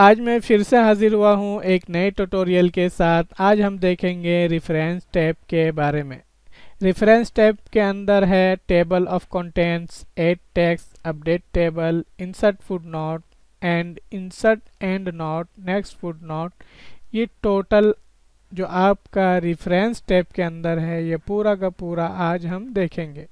आज मैं फिर से हाजिर हुआ हूँ एक नए ट्यूटोरियल के साथ आज हम देखेंगे रेफरेंस टैब के बारे में रेफरेंस टैब के अंदर है table of contents add text update table insert footnote and insert endnote next footnote ये टोटल जो आपका रेफरेंस टैब के अंदर है ये पूरा का पूरा आज हम देखेंगे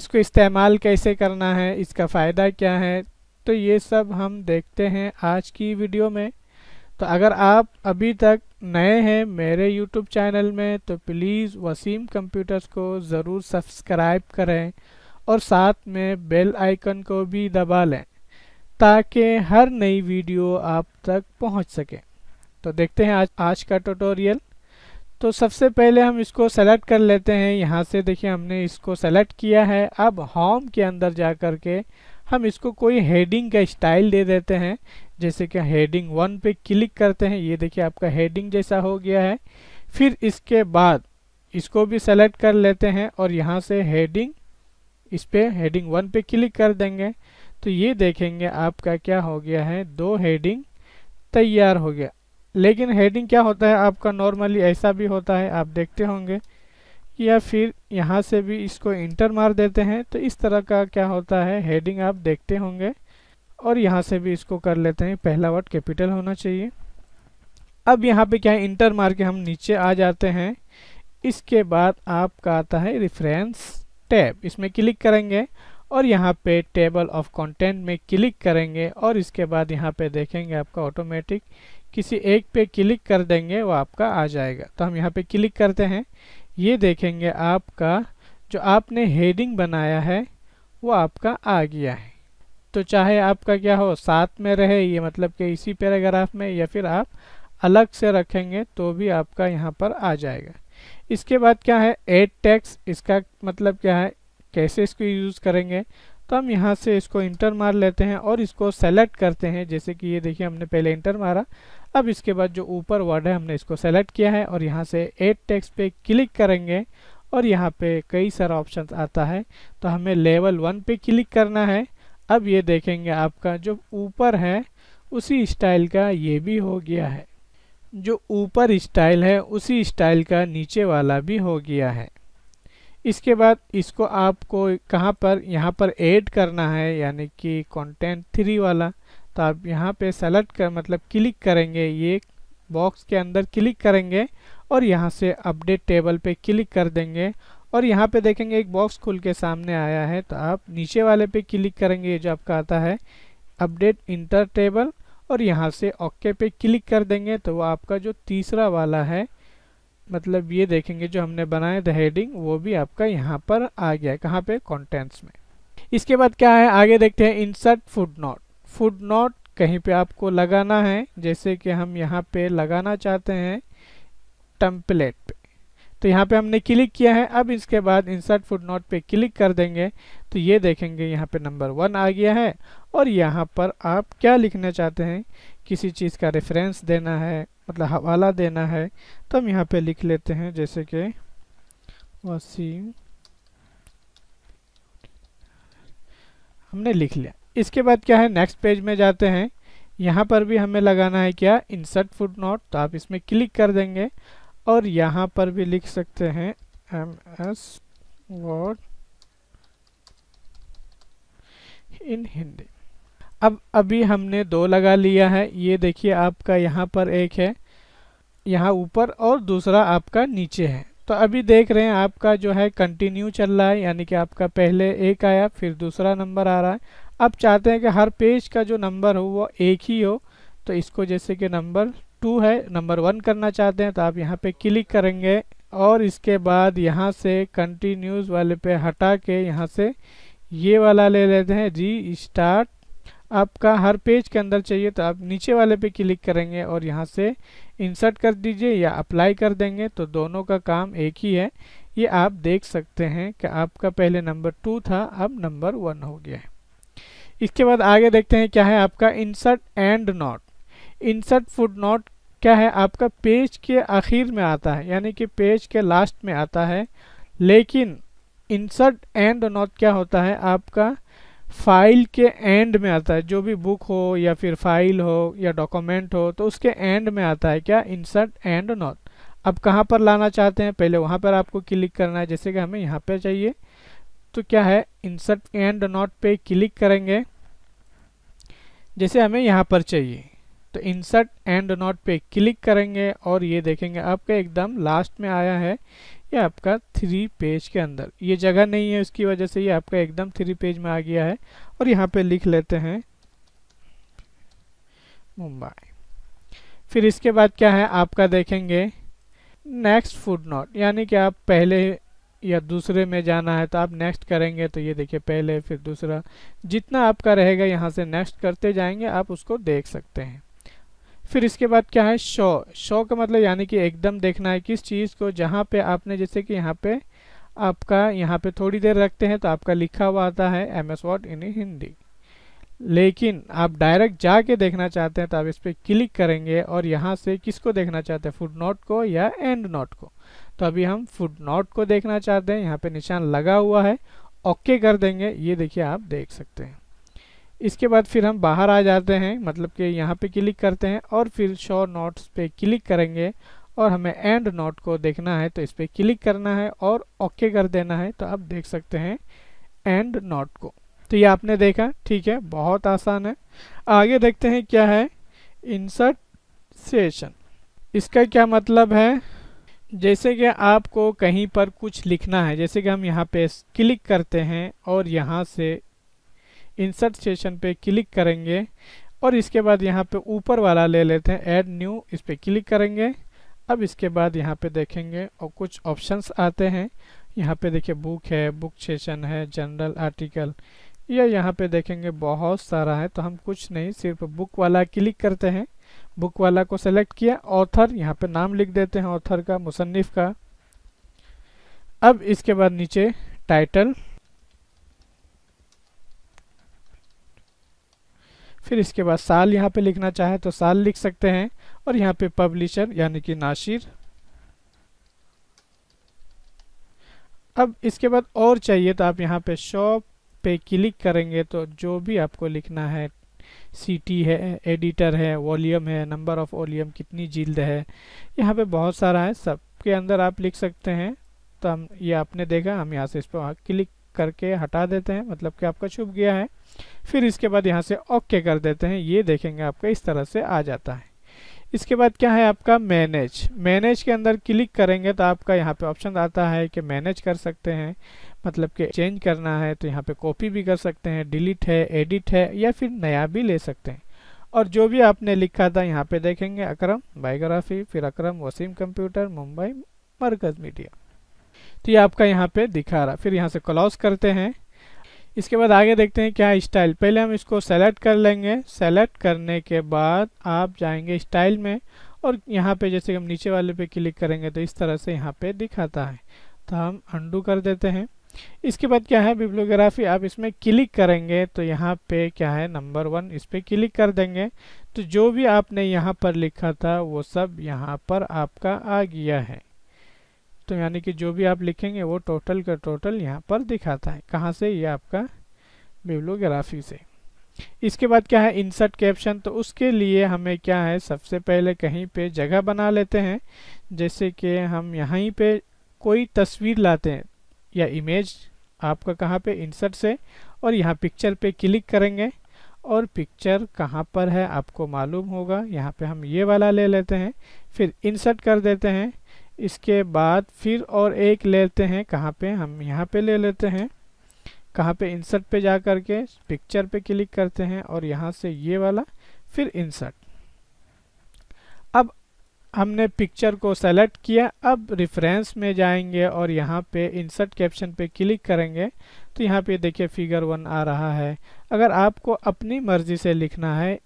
इसको इस्तेमाल कैसे करना है इसका फ़ायदा क्या है तो ये सब हम देखते हैं आज की वीडियो में तो अगर आप अभी तक नए हैं मेरे YouTube चैनल में तो प्लीज़ वसीम कंप्यूटर्स को ज़रूर सब्सक्राइब करें और साथ में बेल आइकन को भी दबा लें ताकि हर नई वीडियो आप तक पहुंच सके तो देखते हैं आज आज का ट्यूटोरियल तो सबसे पहले हम इसको सेलेक्ट कर लेते हैं यहाँ से देखिए हमने इसको सेलेक्ट किया है अब होम के अंदर जा कर के हम इसको कोई हेडिंग का स्टाइल दे देते हैं जैसे कि हेडिंग वन पे क्लिक करते हैं ये देखिए आपका हेडिंग जैसा हो गया है फिर इसके बाद इसको भी सेलेक्ट कर लेते हैं और यहाँ से हेडिंग इस पर हेडिंग वन पे क्लिक कर देंगे तो ये देखेंगे आपका क्या हो गया है दो हेडिंग तैयार हो गया लेकिन हेडिंग क्या होता है आपका नॉर्मली ऐसा भी होता है आप देखते होंगे या फिर यहाँ से भी इसको इंटर मार देते हैं तो इस तरह का क्या होता है हेडिंग आप देखते होंगे और यहाँ से भी इसको कर लेते हैं पहला वर्ड कैपिटल होना चाहिए अब यहाँ पे क्या है इंटर मार के हम नीचे आ जाते हैं इसके बाद आपका आता है रिफ्रेंस टैब इसमें क्लिक करेंगे और यहाँ पे टेबल ऑफ कंटेंट में क्लिक करेंगे और इसके बाद यहाँ पे देखेंगे आपका ऑटोमेटिक किसी एक पे क्लिक कर देंगे वो आपका आ जाएगा तो हम यहाँ पे क्लिक करते हैं ये देखेंगे आपका जो आपने हेडिंग बनाया है वो आपका आ गया है तो चाहे आपका क्या हो साथ में रहे ये मतलब कि इसी पैराग्राफ में या फिर आप अलग से रखेंगे तो भी आपका यहाँ पर आ जाएगा इसके बाद क्या है एड टैक्स इसका मतलब क्या है कैसे इसको यूज़ करेंगे तो हम यहाँ से इसको इंटर मार लेते हैं और इसको सेलेक्ट करते हैं जैसे कि ये देखिए हमने पहले इंटर मारा अब इसके बाद जो ऊपर वर्ड है हमने इसको सेलेक्ट किया है और यहाँ से एड टेक्स्ट पे क्लिक करेंगे और यहाँ पे कई सारा ऑप्शन आता है तो हमें लेवल वन पे क्लिक करना है अब ये देखेंगे आपका जो ऊपर है उसी स्टाइल का ये भी हो गया है जो ऊपर स्टाइल है उसी स्टाइल का नीचे वाला भी हो गया है इसके बाद इसको आपको कहाँ पर यहाँ पर ऐड करना है यानी कि कंटेंट थ्री वाला तो आप यहाँ पे सेलेक्ट कर मतलब क्लिक करेंगे ये बॉक्स के अंदर क्लिक करेंगे और यहाँ से अपडेट टेबल पे क्लिक कर देंगे और यहाँ पे देखेंगे एक बॉक्स खुल के सामने आया है तो आप नीचे वाले पे क्लिक करेंगे ये जो आपका आता है अपडेट इंटर टेबल और यहाँ से ओके पे क्लिक कर देंगे तो वो आपका जो तीसरा वाला है मतलब ये देखेंगे जो हमने बनाया द हेडिंग वो भी आपका यहाँ पर आ गया है कहाँ पर कॉन्टेंट्स में इसके बाद क्या है आगे देखते हैं insert footnote footnote कहीं पे आपको लगाना है जैसे कि हम यहाँ पे लगाना चाहते हैं टम्पलेट पे तो यहाँ पे हमने क्लिक किया है अब इसके बाद इंसर्ट फुट नोट पे क्लिक कर देंगे तो ये देखेंगे यहाँ पे नंबर वन आ गया है और यहाँ पर आप क्या लिखना चाहते हैं किसी चीज़ का रेफरेंस देना है मतलब हवाला देना है तो हम यहाँ पे लिख लेते हैं जैसे कि वसीम हमने लिख लिया इसके बाद क्या है नेक्स्ट पेज में जाते हैं यहाँ पर भी हमें लगाना है क्या इंसर्ट फुट नोट तो आप इसमें क्लिक कर देंगे और यहाँ पर भी लिख सकते हैं M S Word in Hindi अब अभी हमने दो लगा लिया है ये देखिए आपका यहाँ पर एक है यहाँ ऊपर और दूसरा आपका नीचे है तो अभी देख रहे हैं आपका जो है कंटिन्यू चल रहा है यानी कि आपका पहले एक आया फिर दूसरा नंबर आ रहा है अब चाहते हैं कि हर पेज का जो नंबर हो वो एक ही हो तो इसको जैसे कि नंबर टू है नंबर वन करना चाहते हैं तो आप यहाँ पे क्लिक करेंगे और इसके बाद यहाँ से कंटिन्यूज़ वाले पे हटा के यहाँ से ये वाला ले लेते हैं जी स्टार्ट आपका हर पेज के अंदर चाहिए तो आप नीचे वाले पे क्लिक करेंगे और यहाँ से इंसर्ट कर दीजिए या अप्लाई कर देंगे तो दोनों का काम एक ही है ये आप देख सकते हैं कि आपका पहले नंबर टू था अब नंबर वन हो गया है इसके बाद आगे देखते हैं क्या है आपका insert endnote insert footnote क्या है आपका पेज के आखिर में आता है यानी कि पेज के लास्ट में आता है लेकिन इंसर्ट एंड नॉट क्या होता है आपका फाइल के एंड में आता है जो भी बुक हो या फिर फाइल हो या डॉक्यूमेंट हो तो उसके एंड में आता है क्या इंसर्ट एंड नॉट अब कहाँ पर लाना चाहते हैं पहले वहाँ पर आपको क्लिक करना है जैसे कि हमें यहाँ पर चाहिए दोस्तों क्या है इंसर्ट एंड नॉट पे क्लिक करेंगे जैसे हमें यहाँ पर चाहिए तो इंसर्ट एंड नॉट पे क्लिक करेंगे और ये देखेंगे आपका एकदम लास्ट में आया है ये आपका थ्री पेज के अंदर ये जगह नहीं है उसकी वजह से ये आपका एकदम थ्री पेज में आ गया है और यहाँ पे लिख लेते हैं मुंबई फिर इसके बाद क्या है आपका देखेंगे नेक्स्ट फूड नोट यानी कि आप पहले या दूसरे में जाना है तो आप नेक्स्ट करेंगे तो ये देखिए पहले फिर दूसरा जितना आपका रहेगा यहाँ से नेक्स्ट करते जाएंगे आप उसको देख सकते हैं फिर इसके बाद क्या है शो शो का मतलब यानी कि एकदम देखना है किस चीज़ को जहाँ पे आपने जैसे कि यहाँ पे आपका यहाँ पे थोड़ी देर रखते हैं तो आपका लिखा हुआ आता है M S Word in Hindi लेकिन आप डायरेक्ट जाके देखना चाहते हैं तो आप इस पर क्लिक करेंगे और यहाँ से किसको देखना चाहते हैं फुट नोट को या एंड नोट को तो अभी हम फुट नोट को देखना चाहते हैं यहाँ पे निशान लगा हुआ है ओके कर देंगे ये देखिए आप देख सकते हैं इसके बाद फिर हम बाहर आ जाते हैं मतलब कि यहाँ पे क्लिक करते हैं और फिर शो नोट्स पे क्लिक करेंगे और हमें एंड नोट को देखना है तो इस पर क्लिक करना है और ओके कर देना है तो आप देख सकते हैं एंड नोट को तो ये आपने देखा ठीक है बहुत आसान है आगे देखते हैं क्या है इंसर्ट सेशन इसका क्या मतलब है जैसे कि आपको कहीं पर कुछ लिखना है जैसे कि हम यहाँ पे क्लिक करते हैं और यहाँ से इंसर्ट सेशन पे क्लिक करेंगे और इसके बाद यहाँ पे ऊपर वाला ले लेते हैं ऐड न्यू इस पर क्लिक करेंगे अब इसके बाद यहाँ पे देखेंगे और कुछ ऑप्शंस आते हैं यहाँ पे देखिए बुक है बुक सेशन है जनरल आर्टिकल या यहाँ पे देखेंगे बहुत सारा है तो हम कुछ नहीं सिर्फ बुक वाला क्लिक करते हैं बुक वाला को सेलेक्ट किया ऑथर यहाँ पे नाम लिख देते हैं ऑथर का मुसन्फ़ का अब इसके बाद नीचे टाइटल फिर इसके बाद साल यहाँ पे लिखना चाहे तो साल लिख सकते हैं और यहाँ पे पब्लिशर यानी कि नाशिर अब इसके बाद और चाहिए तो आप यहाँ पे शॉप पे क्लिक करेंगे तो जो भी आपको लिखना है सीटी है एडिटर है वॉल्यूम है नंबर ऑफ वॉल्यूम कितनी जिल्द है यहाँ पे बहुत सारा है सब के अंदर आप लिख सकते हैं तो हम ये आपने देखा हम यहाँ से इस पर क्लिक करके हटा देते हैं मतलब कि आपका छुप गया है फिर इसके बाद यहाँ से ओके कर देते हैं ये देखेंगे आपका इस तरह से आ जाता है इसके बाद क्या है आपका मैनेज मैनेज के अंदर क्लिक करेंगे तो आपका यहाँ पे ऑप्शन आता है कि मैनेज कर सकते हैं मतलब कि चेंज करना है तो यहाँ पे कॉपी भी कर सकते हैं डिलीट है एडिट है या फिर नया भी ले सकते हैं और जो भी आपने लिखा था यहाँ पे देखेंगे अकरम बायोग्राफी फिर अकरम वसीम कंप्यूटर मुंबई मरकज मीडिया तो ये आपका यहाँ पे दिखा रहा फिर यहाँ से क्लॉज करते हैं इसके बाद आगे देखते हैं क्या स्टाइल पहले हम इसको सेलेक्ट कर लेंगे सेलेक्ट करने के बाद आप जाएंगे स्टाइल में और यहाँ पे जैसे हम नीचे वाले पे क्लिक करेंगे तो इस तरह से यहाँ पे दिखाता है तो हम अंडू कर देते हैं इसके बाद क्या है बिब्लोग्राफी आप इसमें क्लिक करेंगे तो यहाँ पे क्या है नंबर वन इस पर क्लिक कर देंगे तो जो भी आपने यहाँ पर लिखा था वो सब यहाँ पर आपका आ गया है तो यानी कि जो भी आप लिखेंगे वो टोटल का टोटल यहाँ पर दिखाता है कहाँ से ये आपका बिब्लोग्राफी से इसके बाद क्या है इंसर्ट कैप्शन तो उसके लिए हमें क्या है सबसे पहले कहीं पे जगह बना लेते हैं जैसे कि हम यहीं पे कोई तस्वीर लाते हैं या इमेज आपका कहाँ पे इंसर्ट से और यहाँ पिक्चर पे क्लिक करेंगे और पिक्चर कहाँ पर है आपको मालूम होगा यहाँ पे हम ये वाला ले लेते हैं फिर इंसर्ट कर देते हैं इसके बाद फिर और एक लेते हैं कहाँ पे हम यहाँ पे ले लेते हैं कहाँ पे इंसर्ट पे जा करके पिक्चर पे क्लिक करते हैं और यहाँ से ये वाला फिर इंसर्ट अब हमने पिक्चर को सेलेक्ट किया अब रिफरेंस में जाएंगे और यहाँ पे इंसर्ट कैप्शन पे क्लिक करेंगे तो यहाँ पे देखिए फिगर वन आ रहा है अगर आपको अपनी मर्जी से लिखना है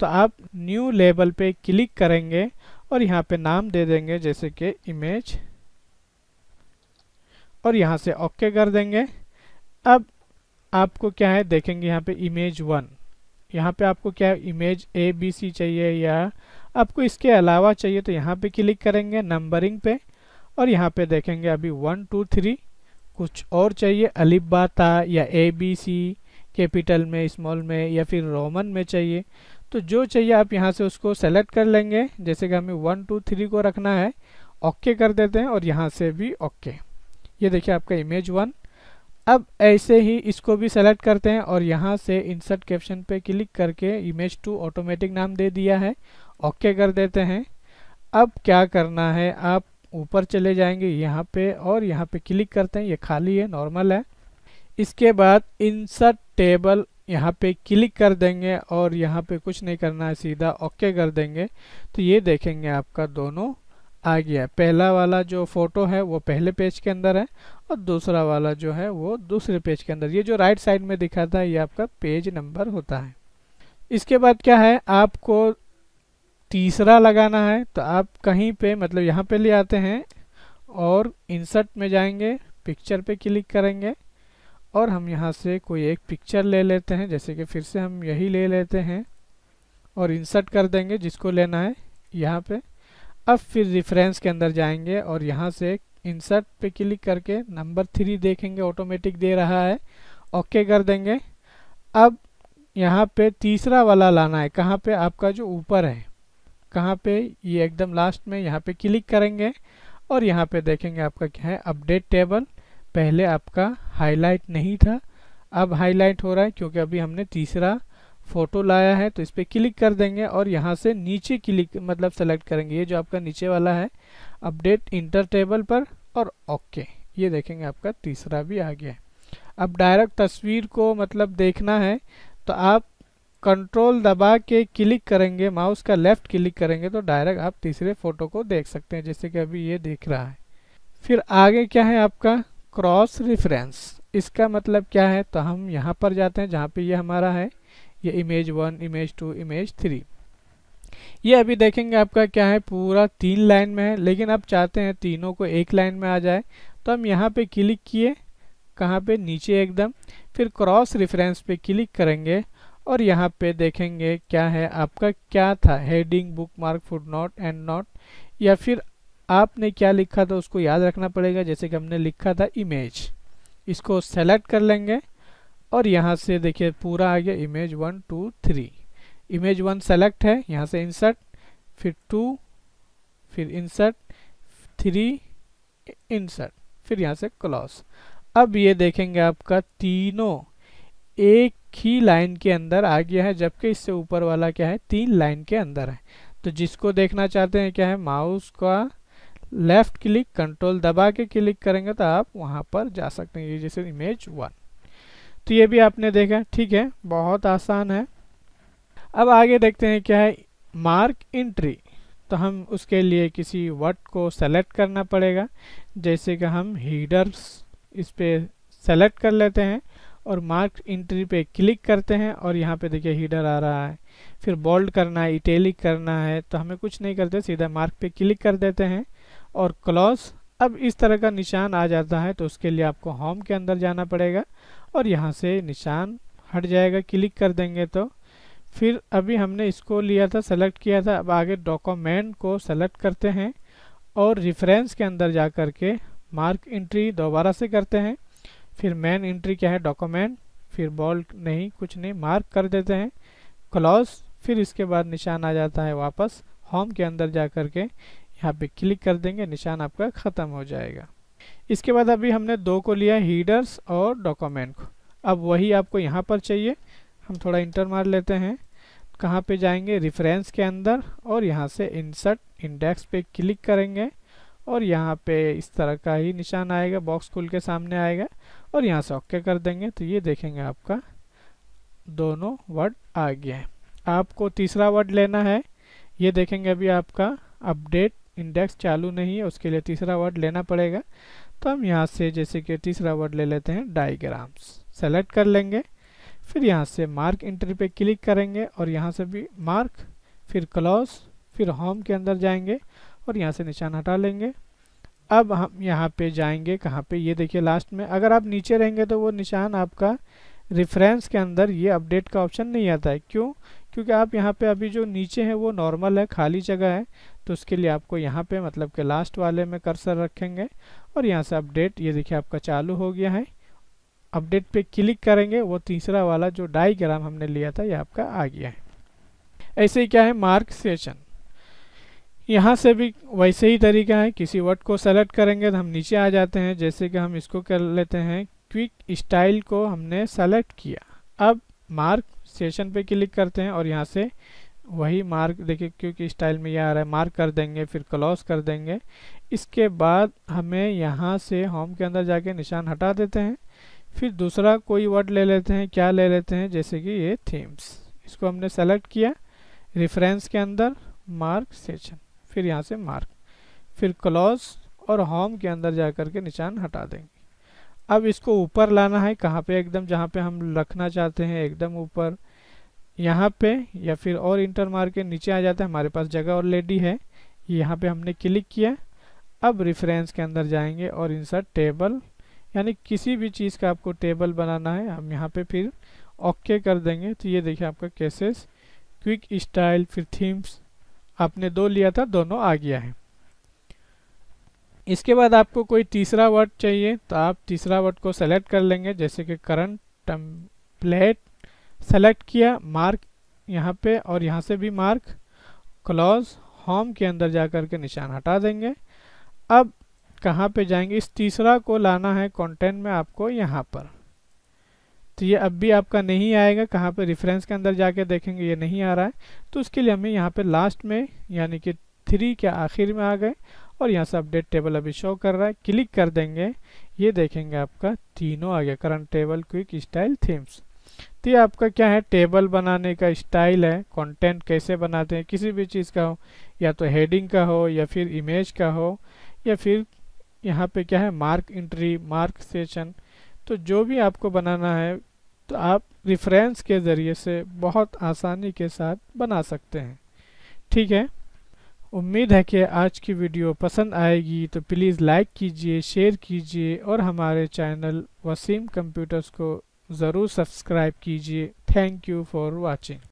तो आप न्यू लेबल पे क्लिक करेंगे और यहाँ पे नाम दे देंगे जैसे कि इमेज और यहाँ से ओके कर देंगे अब आपको क्या है देखेंगे यहाँ पे इमेज वन यहाँ पे आपको क्या है इमेज ए बी सी चाहिए या आपको इसके अलावा चाहिए तो यहाँ पे क्लिक करेंगे नंबरिंग पे और यहाँ पे देखेंगे अभी वन टू थ्री कुछ और चाहिए अलिबाता या ए बी सी कैपिटल में स्मॉल में या फिर रोमन में चाहिए तो जो चाहिए आप यहाँ से उसको सेलेक्ट कर लेंगे जैसे कि हमें वन टू थ्री को रखना है ओके कर देते हैं और यहाँ से भी ओके ये देखिए आपका इमेज वन अब ऐसे ही इसको भी सेलेक्ट करते हैं और यहाँ से इंसर्ट कैप्शन पे क्लिक करके इमेज टू ऑटोमेटिक नाम दे दिया है ओके कर देते हैं अब क्या करना है आप ऊपर चले जाएंगे यहाँ पे और यहाँ पे क्लिक करते हैं ये खाली है नॉर्मल है इसके बाद इंसर्ट टेबल यहाँ पे क्लिक कर देंगे और यहाँ पे कुछ नहीं करना है सीधा ओके कर देंगे तो ये देखेंगे आपका दोनों आ गया पहला वाला जो फ़ोटो है वो पहले पेज के अंदर है और दूसरा वाला जो है वो दूसरे पेज के अंदर ये जो राइट साइड में दिखाता है ये आपका पेज नंबर होता है इसके बाद क्या है आपको तीसरा लगाना है तो आप कहीं पे मतलब यहाँ पे ले आते हैं और इंसर्ट में जाएंगे पिक्चर पे क्लिक करेंगे और हम यहाँ से कोई एक पिक्चर ले लेते हैं जैसे कि फिर से हम यही ले लेते हैं और इंसर्ट कर देंगे जिसको लेना है यहाँ पे अब फिर रिफ्रेंस के अंदर जाएंगे और यहाँ से इंसर्ट पे क्लिक करके नंबर थ्री देखेंगे ऑटोमेटिक दे रहा है ओके कर देंगे अब यहाँ पे तीसरा वाला लाना है कहाँ पे आपका जो ऊपर है कहाँ पे ये एकदम लास्ट में यहाँ पे क्लिक करेंगे और यहाँ पे देखेंगे आपका क्या है अपडेट टेबल पहले आपका हाईलाइट नहीं था अब हाईलाइट हो रहा है क्योंकि अभी हमने तीसरा फ़ोटो लाया है तो इस पर क्लिक कर देंगे और यहाँ से नीचे क्लिक मतलब सेलेक्ट करेंगे ये जो आपका नीचे वाला है अपडेट इंटर टेबल पर और ओके ये देखेंगे आपका तीसरा भी आ गया अब डायरेक्ट तस्वीर को मतलब देखना है तो आप कंट्रोल दबा के क्लिक करेंगे माउस का लेफ्ट क्लिक करेंगे तो डायरेक्ट आप तीसरे फोटो को देख सकते हैं जैसे कि अभी ये देख रहा है फिर आगे क्या है आपका क्रॉस रेफरेंस इसका मतलब क्या है तो हम यहाँ पर जाते हैं जहाँ पे ये हमारा है ये image one image two image three ये अभी देखेंगे आपका क्या है पूरा तीन लाइन में है लेकिन आप चाहते हैं तीनों को एक लाइन में आ जाए तो हम यहाँ पे क्लिक किए कहाँ पे नीचे एकदम फिर क्रॉस रेफरेंस पे क्लिक करेंगे और यहाँ पे देखेंगे क्या है आपका क्या था heading bookmark footnote endnote या फिर आपने क्या लिखा था उसको याद रखना पड़ेगा जैसे कि हमने लिखा था इमेज इसको सेलेक्ट कर लेंगे और यहाँ से देखिए पूरा आ गया image one two three image one select है यहाँ से इंसर्ट फिर टू फिर इंसर्ट थ्री इंसर्ट फिर यहाँ से क्लॉस अब ये देखेंगे आपका तीनों एक ही लाइन के अंदर आ गया है जबकि इससे ऊपर वाला क्या है तीन लाइन के अंदर है तो जिसको देखना चाहते हैं क्या है माउस का लेफ्ट क्लिक कंट्रोल दबा के क्लिक करेंगे तो आप वहाँ पर जा सकते हैं ये जैसे इमेज वन तो ये भी आपने देखा ठीक है बहुत आसान है अब आगे देखते हैं क्या है मार्क इंट्री तो हम उसके लिए किसी वर्ड को सेलेक्ट करना पड़ेगा जैसे कि हम हीडर्स इस पर सेलेक्ट कर लेते हैं और मार्क इंट्री पे क्लिक करते हैं और यहाँ पे देखिए हीडर आ रहा है फिर बोल्ड करना है इटेलिक करना है तो हमें कुछ नहीं करते सीधा मार्क पे क्लिक कर देते हैं और क्लॉस अब इस तरह का निशान आ जाता है तो उसके लिए आपको होम के अंदर जाना पड़ेगा और यहाँ से निशान हट जाएगा क्लिक कर देंगे तो फिर अभी हमने इसको लिया था सेलेक्ट किया था अब आगे डॉक्यूमेंट को सेलेक्ट करते हैं और रिफरेंस के अंदर जा कर के मार्क इंट्री दोबारा से करते हैं फिर मैन एंट्री क्या है डॉक्यूमेंट फिर बॉल नहीं कुछ नहीं मार्क कर देते हैं क्लॉज फिर इसके बाद निशान आ जाता है वापस होम के अंदर जा कर के यहाँ पे क्लिक कर देंगे निशान आपका ख़त्म हो जाएगा इसके बाद अभी हमने दो को लिया हीडर्स और डॉक्यूमेंट को अब वही आपको यहाँ पर चाहिए हम थोड़ा इंटर मार लेते हैं कहाँ पे जाएंगे रिफरेंस के अंदर और यहाँ से इंसर्ट इंडेक्स पे क्लिक करेंगे और यहाँ पे इस तरह का ही निशान आएगा बॉक्स खुल के सामने आएगा और यहाँ से ओके कर देंगे तो ये देखेंगे आपका दोनों वर्ड आ गया है आपको तीसरा वर्ड लेना है ये देखेंगे अभी आपका अपडेट इंडेक्स चालू नहीं है उसके लिए तीसरा वर्ड लेना पड़ेगा तो हम यहाँ से जैसे कि तीसरा वर्ड ले लेते हैं डायग्राम्स सेलेक्ट कर लेंगे फिर यहाँ से मार्क इंट्री पे क्लिक करेंगे और यहाँ से भी मार्क फिर क्लॉज फिर होम के अंदर जाएंगे और यहाँ से निशान हटा लेंगे अब हम यहाँ पे जाएंगे कहाँ पे ये देखिए लास्ट में अगर आप नीचे रहेंगे तो वो निशान आपका रेफरेंस के अंदर ये अपडेट का ऑप्शन नहीं आता है क्यों क्योंकि आप यहाँ पे अभी जो नीचे है वो नॉर्मल है खाली जगह है तो उसके लिए आपको यहाँ पे मतलब के लास्ट वाले में कर्सर रखेंगे और यहाँ से अपडेट ये देखिए आपका चालू हो गया है अपडेट पे क्लिक करेंगे वो तीसरा वाला जो डाइग्राम हमने लिया था ये आपका आ गया है ऐसे ही क्या है मार्क सेशन यहाँ से भी वैसे ही तरीका है किसी वर्ड को सेलेक्ट करेंगे तो हम नीचे आ जाते हैं जैसे कि हम इसको कर लेते हैं क्विक स्टाइल को हमने सेलेक्ट किया अब मार्क सेशन पे क्लिक करते हैं और यहाँ से वही मार्क देखिए क्योंकि स्टाइल में यह आ रहा है मार्क कर देंगे फिर क्लॉज कर देंगे इसके बाद हमें यहाँ से होम के अंदर जाके निशान हटा देते हैं फिर दूसरा कोई वर्ड ले लेते हैं क्या ले लेते हैं जैसे कि ये थीम्स इसको हमने सेलेक्ट किया रेफरेंस के अंदर मार्क सेशन फिर यहाँ से मार्क फिर क्लॉज और होम के अंदर जा कर के निशान हटा देंगे अब इसको ऊपर लाना है कहाँ पे एकदम जहाँ पे हम रखना चाहते हैं एकदम ऊपर यहाँ पे या फिर और इंटर मार के नीचे आ जाता है हमारे पास जगह और लेडी है यहाँ पे हमने क्लिक किया अब रेफरेंस के अंदर जाएंगे और इंसर्ट टेबल यानी किसी भी चीज़ का आपको टेबल बनाना है हम यहाँ पे फिर ओके कर देंगे तो ये देखिए आपका केसेस क्विक स्टाइल फिर थीम्स आपने दो लिया था दोनों आ गया है इसके बाद आपको कोई तीसरा वर्ड चाहिए तो आप तीसरा वर्ड को सेलेक्ट कर लेंगे जैसे कि करंट टम्पलेट सेलेक्ट किया मार्क यहाँ पे और यहाँ से भी मार्क क्लॉज होम के अंदर जा कर के निशान हटा देंगे अब कहाँ पे जाएंगे इस तीसरा को लाना है कंटेंट में आपको यहाँ पर तो ये अब भी आपका नहीं आएगा कहाँ पे रेफरेंस के अंदर जाके देखेंगे ये नहीं आ रहा है तो उसके लिए हमें यहाँ पे लास्ट में यानी कि थ्री के आखिर में आ गए और यहाँ से अपडेट टेबल अभी शो कर रहा है क्लिक कर देंगे ये देखेंगे आपका तीनों आ गया current table quick style themes तो ये आपका क्या है टेबल बनाने का स्टाइल है कॉन्टेंट कैसे बनाते हैं किसी भी चीज़ का हो या तो हेडिंग का हो या फिर इमेज का हो या फिर यहाँ पे क्या है मार्क इंट्री मार्क सेशन तो जो भी आपको बनाना है तो आप रिफ्रेंस के ज़रिए से बहुत आसानी के साथ बना सकते हैं ठीक है उम्मीद है कि आज की वीडियो पसंद आएगी तो प्लीज़ लाइक कीजिए शेयर कीजिए और हमारे चैनल वसीम कंप्यूटर्स को ज़रूर सब्सक्राइब कीजिए थैंक यू फॉर वाचिंग